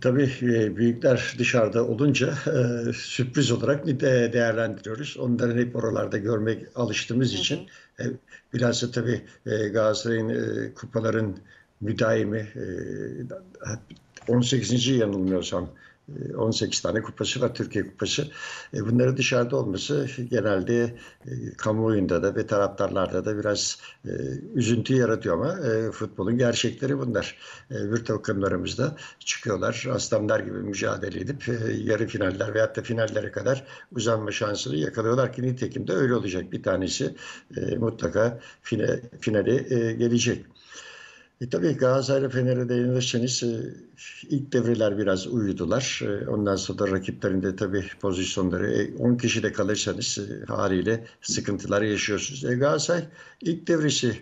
tabii e, büyükler dışarıda olunca e, sürpriz olarak de değerlendiriyoruz. Onların hep oralarda görmek alıştığımız için e, biraz tabii e, Galatasaray'ın e, kupaların müdaimi e, 18. yanılmıyorsam 18 ee, tane kupası var Türkiye kupası. E, Bunları dışarıda olması genelde e, kamuoyunda da ve taraftarlarda da biraz e, üzüntü yaratıyor ama futbolun gerçekleri bunlar. Bir takımlarımızda çıkıyorlar. Aslanlar gibi mücadele edip yarı finaller veyahut da finallere kadar uzanma şansını yakalıyorlar ki nitekim de öyle olacak. Bir tanesi mutlaka finale gelecek. E, tabii Galatasaray Fener'e değinirseniz e, ilk devreler biraz uyudular. E, ondan sonra rakiplerinde tabii pozisyonları 10 e, kişi de kalırsanız e, haliyle sıkıntılar yaşıyorsunuz. E, Galatasaray ilk devresi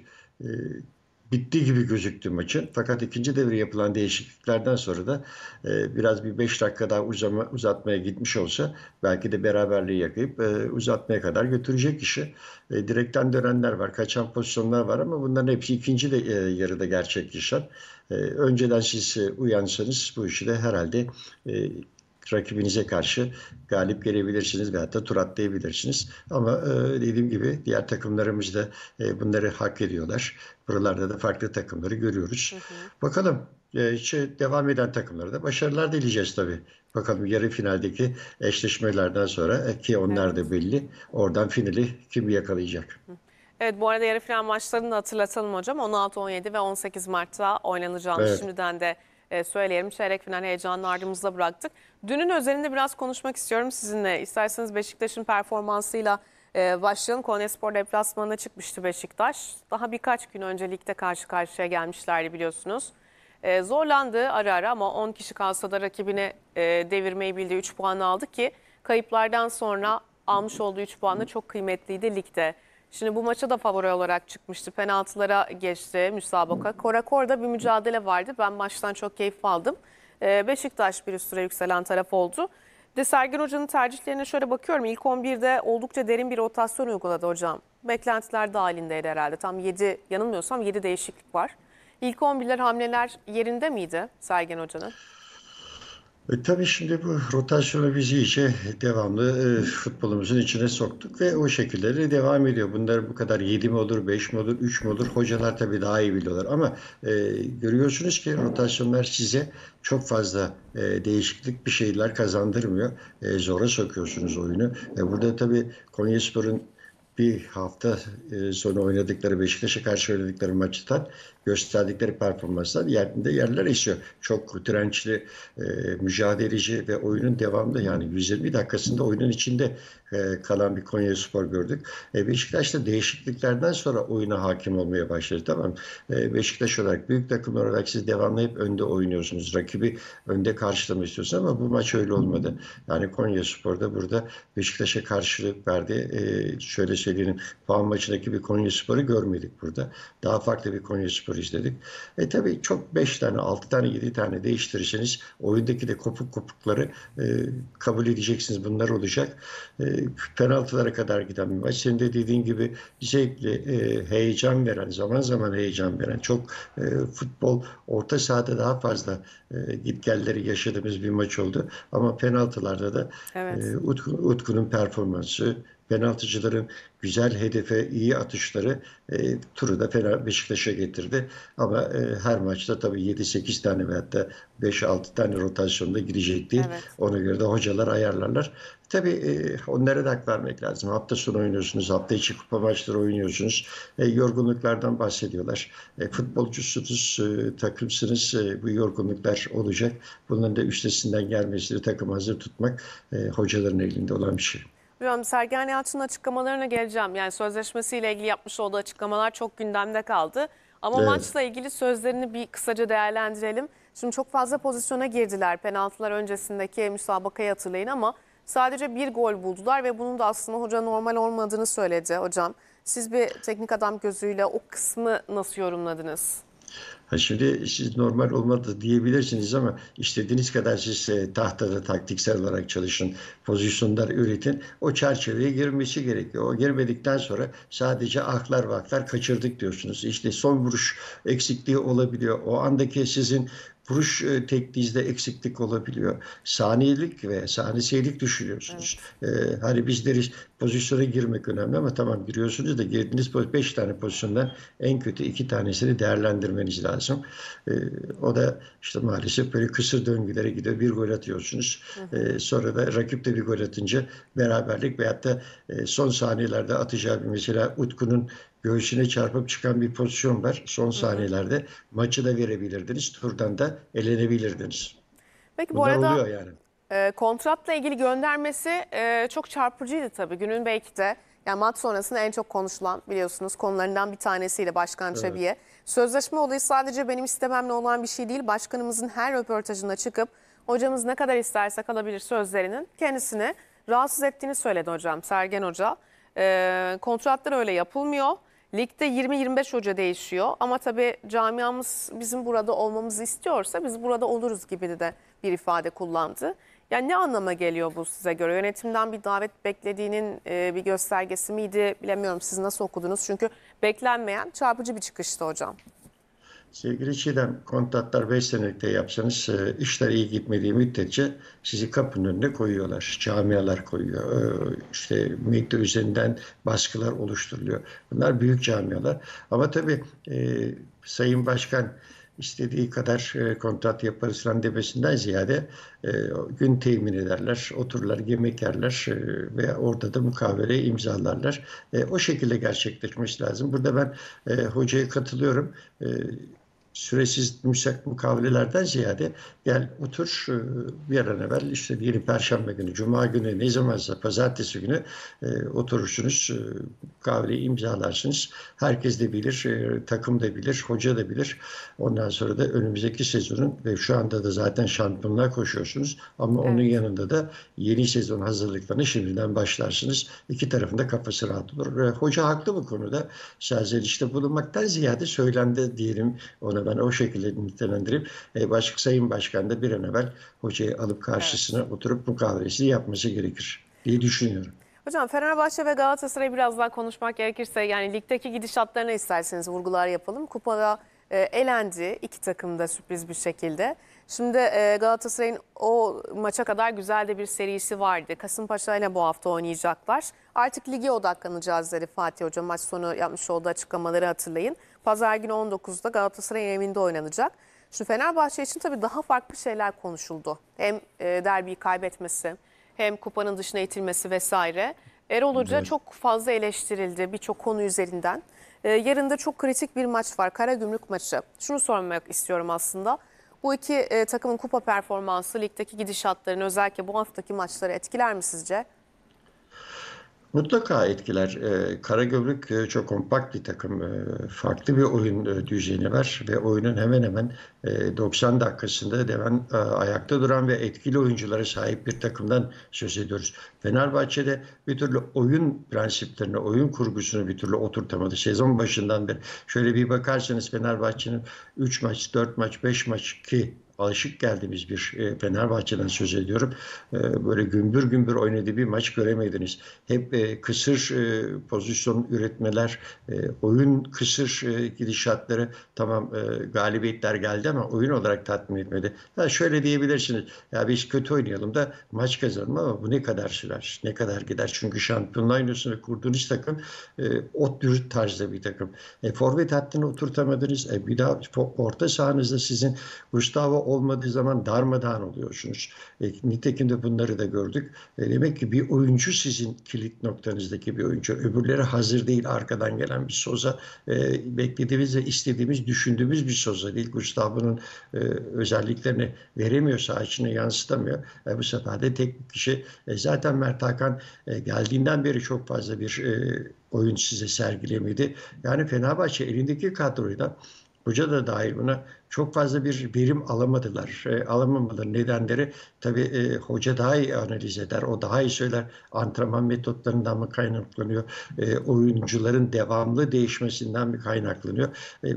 bitti gibi gözüktü maçın. Fakat ikinci devre yapılan değişikliklerden sonra da e, biraz bir 5 dakika daha uzama, uzatmaya gitmiş olsa belki de beraberliği yakayıp e, uzatmaya kadar götürecek işi. E, direkten dönenler var, kaçan pozisyonlar var ama bunların hepsi ikinci de e, yarıda gerçekleşen. E, önceden siz e, uyansanız bu işi de herhalde e, rakibinize karşı galip gelebilirsiniz ve hatta tur atlayabilirsiniz. Ama e, dediğim gibi diğer takımlarımız da e, bunları hak ediyorlar. Buralarda da farklı takımları görüyoruz. Hı hı. Bakalım e, işte devam eden takımlara da başarılar dileyeceğiz tabii. Bakalım yarı finaldeki eşleşmelerden sonra e, ki onlar da belli. Oradan finali kim yakalayacak? Hı. Evet bu arada yarı final maçlarını da hatırlatalım hocam. 16, 17 ve 18 Mart'ta oynanacağını evet. şimdiden de e, söyleyelim. Çeyrek final heyecanını ardımızda bıraktık. Dünün özelinde biraz konuşmak istiyorum sizinle. İsterseniz Beşiktaş'ın performansıyla e, başlayalım. Konyaspor deplasmanına çıkmıştı Beşiktaş. Daha birkaç gün önce ligde karşı karşıya gelmişlerdi biliyorsunuz. E, zorlandı ara ara ama 10 kişi kalsa da rakibine e, devirmeyi bildi. 3 puan aldı ki kayıplardan sonra almış olduğu 3 puan da çok kıymetliydi ligde. Şimdi bu maça da favori olarak çıkmıştı. Penaltılara geçti müsabaka. Korakor'da bir mücadele vardı. Ben maçtan çok keyif aldım. Ee, Beşiktaş bir üst yükselen taraf oldu. De Sergen Hoca'nın tercihlerine şöyle bakıyorum. İlk 11'de oldukça derin bir rotasyon uyguladı hocam. Beklentiler dahilindeydi herhalde. Tam 7 yanılmıyorsam 7 değişiklik var. İlk 11'ler hamleler yerinde miydi Sergen Hoca'nın? E, tabii şimdi bu rotasyonu biz iyice devamlı e, futbolumuzun içine soktuk ve o şekilleri devam ediyor. Bunlar bu kadar 7 mi olur, 5 mi olur, 3 mü olur hocalar tabii daha iyi biliyorlar. Ama e, görüyorsunuz ki rotasyonlar size çok fazla e, değişiklik bir şeyler kazandırmıyor. E, zora sokuyorsunuz oyunu. E, burada tabii Konyaspor'un bir hafta e, sonra oynadıkları Beşiktaş'a karşı oynadıkları maçtan gösterdikleri performanslar yerinde yerler esiyor. Çok dirençli, e, mücadeleci ve oyunun devamında yani 120 dakikasında oyunun içinde e, kalan bir Konya Spor gördük. E, da değişikliklerden sonra oyuna hakim olmaya başladı. Tamam e, Beşiktaş olarak büyük takım olarak siz devamlı hep önde oynuyorsunuz. Rakibi önde karşılama istiyorsunuz ama bu maç öyle olmadı. Yani Konya Spor'da burada Beşiktaş'a karşılık verdi. E, şöyle söyleyeyim puan maçındaki bir Konya Spor'u görmedik burada. Daha farklı bir Konya Spor alıyoruz dedik. E tabii çok 5 tane, 6 tane, 7 tane değiştirirseniz oyundaki de kopuk kopukları e, kabul edeceksiniz. Bunlar olacak. E, penaltılara kadar giden bir maç. Senin de dediğin gibi zevkli, e, heyecan veren, zaman zaman heyecan veren, çok e, futbol orta sahada daha fazla e, gitgelleri yaşadığımız bir maç oldu. Ama penaltılarda da evet. e, Utku, Utku'nun performansı, penaltıcıların güzel hedefe, iyi atışları e, turu da Fener Beşiktaş'a getirdi. Ama e, her maçta tabii 7-8 tane ve da 5-6 tane rotasyonda girecek Evet. Ona göre de hocalar ayarlarlar. Tabii e, onlara da hak vermek lazım. Hafta sonu oynuyorsunuz, hafta içi kupa maçları oynuyorsunuz. E, yorgunluklardan bahsediyorlar. E, futbolcusunuz, e, takımsınız. E, bu yorgunluklar olacak. Bunların da üstesinden gelmesini takım hazır tutmak e, hocaların elinde olan bir şey. Bilmiyorum Sergen Yalçın'ın açıklamalarına geleceğim. Yani sözleşmesiyle ilgili yapmış olduğu açıklamalar çok gündemde kaldı. Ama evet. maçla ilgili sözlerini bir kısaca değerlendirelim. Şimdi çok fazla pozisyona girdiler. Penaltılar öncesindeki müsabakayı hatırlayın ama sadece bir gol buldular ve bunun da aslında hoca normal olmadığını söyledi hocam. Siz bir teknik adam gözüyle o kısmı nasıl yorumladınız? Ha şimdi siz normal olmadı diyebilirsiniz ama istediğiniz kadar siz e, tahtada taktiksel olarak çalışın, pozisyonlar üretin. O çerçeveye girmesi gerekiyor. O girmedikten sonra sadece aklar vaklar kaçırdık diyorsunuz. İşte son vuruş eksikliği olabiliyor. O andaki sizin vuruş e, tekniğinizde eksiklik olabiliyor. Saniyelik ve saniyelik düşünüyorsunuz. Evet. Ee, hani biz deriz pozisyona girmek önemli ama tamam giriyorsunuz da girdiğiniz 5 tane pozisyondan en kötü 2 tanesini değerlendirmeniz lazım lazım. E, o da işte maalesef böyle kısır döngülere gidiyor. Bir gol atıyorsunuz. E, sonra da rakip de bir gol atınca beraberlik veyahut da e, son saniyelerde atacağı bir mesela Utku'nun göğsüne çarpıp çıkan bir pozisyon var. Son saniyelerde hı hı. maçı da verebilirdiniz. Turdan da elenebilirdiniz. Peki Bunlar arada yani. e, kontratla ilgili göndermesi e, çok çarpıcıydı tabii. Günün belki de yani maç sonrasında en çok konuşulan biliyorsunuz konularından bir tanesiyle Başkan evet. Çabi'ye. Sözleşme olayı sadece benim istememle olan bir şey değil. Başkanımızın her röportajında çıkıp hocamız ne kadar isterse kalabilir sözlerinin kendisini rahatsız ettiğini söyledi hocam Sergen Hoca. E, kontratlar öyle yapılmıyor. Ligde 20-25 hoca değişiyor ama tabii camiamız bizim burada olmamızı istiyorsa biz burada oluruz gibi de bir ifade kullandı. Yani ne anlama geliyor bu size göre? Yönetimden bir davet beklediğinin e, bir göstergesi miydi bilemiyorum. Siz nasıl okudunuz? Çünkü beklenmeyen çarpıcı bir çıkıştı hocam. Sevgili Çiğdem, kontratlar 5 senelikte yapsanız e, işler iyi gitmediği müddetçe sizi kapının önüne koyuyorlar. Camialar koyuyor. E, işte medya üzerinden baskılar oluşturuluyor. Bunlar büyük camialar. Ama tabii Sayın Başkan istediği kadar e, kontrat yaparız falan demesinden ziyade e, gün temin ederler, otururlar, yemek yerler e, ve orada da mukaveleyi imzalarlar. E, o şekilde gerçekleşmesi lazım. Burada ben e, hocaya katılıyorum. E, süresiz müsek mukavelelerden ziyade gel otur e, bir an evvel işte diyelim perşembe günü, cuma günü ne zamansa pazartesi günü e, oturursunuz e, imzalarsınız. Herkes de bilir, e, takım da bilir, hoca da bilir. Ondan sonra da önümüzdeki sezonun ve şu anda da zaten şampiyonlar koşuyorsunuz ama evet. onun yanında da yeni sezon hazırlıklarını şimdiden başlarsınız. İki tarafında kafası rahat olur. E, hoca haklı bu konuda. Serzenişte bulunmaktan ziyade söylemde diyelim ona ben o şekilde nitelendirip e, başka Sayın Başkan da bir an evvel hocayı alıp karşısına evet. oturup mukavesini yapması gerekir diye düşünüyorum. Hocam Fenerbahçe ve Galatasaray biraz daha konuşmak gerekirse yani ligdeki gidişatlarına isterseniz vurgular yapalım. Kupada e, elendi iki takım da sürpriz bir şekilde. Şimdi e, Galatasaray'ın o maça kadar güzel de bir serisi vardı. Kasımpaşa ile bu hafta oynayacaklar. Artık lige odaklanacağız dedi Fatih Hoca maç sonu yapmış olduğu açıklamaları hatırlayın. Pazar günü 19'da Galatasaray evinde oynanacak. Şu Fenerbahçe için tabii daha farklı şeyler konuşuldu. Hem e, derbiyi kaybetmesi, hem kupanın dışına itilmesi vesaire. Erol Hoca evet. çok fazla eleştirildi birçok konu üzerinden. E, yarın da çok kritik bir maç var. Kara Gümrük maçı. Şunu sormak istiyorum aslında. Bu iki e, takımın kupa performansı ligdeki gidişatlarını özellikle bu haftaki maçları etkiler mi sizce? Mutlaka etkiler. E, ee, Karagümrük e, çok kompakt bir takım. E, farklı bir oyun e, düzeni var ve oyunun hemen hemen e, 90 dakikasında devam e, ayakta duran ve etkili oyunculara sahip bir takımdan söz ediyoruz. Fenerbahçe'de bir türlü oyun prensiplerini, oyun kurgusunu bir türlü oturtamadı. Sezon başından beri şöyle bir bakarsanız Fenerbahçe'nin 3 maç, 4 maç, 5 maç ki alışık geldiğimiz bir e, Fenerbahçe'den söz ediyorum. E, böyle gümbür gümbür oynadığı bir maç göremediniz. Hep e, kısır e, pozisyon üretmeler, oyun kısır gidişatları tamam galibiyetler geldi ama oyun olarak tatmin etmedi. Ya şöyle diyebilirsiniz. Ya biz kötü oynayalım da maç kazanalım ama bu ne kadar sürer? Ne kadar gider? Çünkü şampiyonlar aynısını kurduğunuz takım ot dürüt tarzda bir takım. E, forvet hattını oturtamadınız. E, bir daha orta sahanızda sizin Gustavo olmadığı zaman darmadağın oluyorsunuz. E, nitekim de bunları da gördük. E, demek ki bir oyuncu sizin kilit noktanızdaki bir oyuncu. Öbürleri hazır değil arkadan gelen bir Soza. E, beklediğimiz ve istediğimiz, düşündüğümüz bir Soza değil. Gustavo'nun e, özelliklerini veremiyor, saha yansıtamıyor. E, bu sefer de tek kişi. E, zaten Mert Hakan e, geldiğinden beri çok fazla bir e, oyun size sergilemedi. Yani Fenerbahçe elindeki kadroyla hoca da dahil buna çok fazla bir verim alamadılar. E, alamamaların nedenleri tabii e, hoca daha iyi analiz eder, o daha iyi söyler. Antrenman metotlarından mı kaynaklanıyor, e, oyuncuların devamlı değişmesinden mi kaynaklanıyor? E,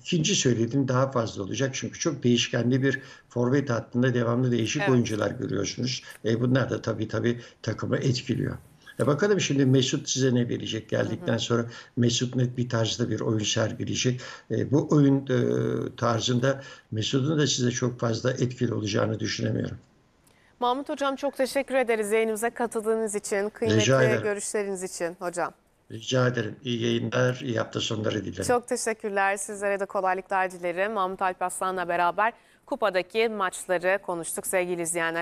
İkinci söylediğim daha fazla olacak çünkü çok değişkenli bir forvet hattında devamlı değişik evet. oyuncular görüyorsunuz. E bunlar da tabii tabii takımı etkiliyor. E bakalım şimdi Mesut size ne verecek geldikten hı hı. sonra Mesut net bir tarzda bir oyun sergileyecek. E, bu oyun e, tarzında Mesut'un da size çok fazla etkili olacağını düşünemiyorum. Mahmut Hocam çok teşekkür ederiz yayınımıza katıldığınız için, kıymetli görüşleriniz için hocam. Rica ederim. İyi yayınlar, iyi hafta sonları dilerim. Çok teşekkürler. Sizlere de kolaylıklar dilerim. Mahmut Alp Aslan'la beraber kupadaki maçları konuştuk sevgili izleyenler.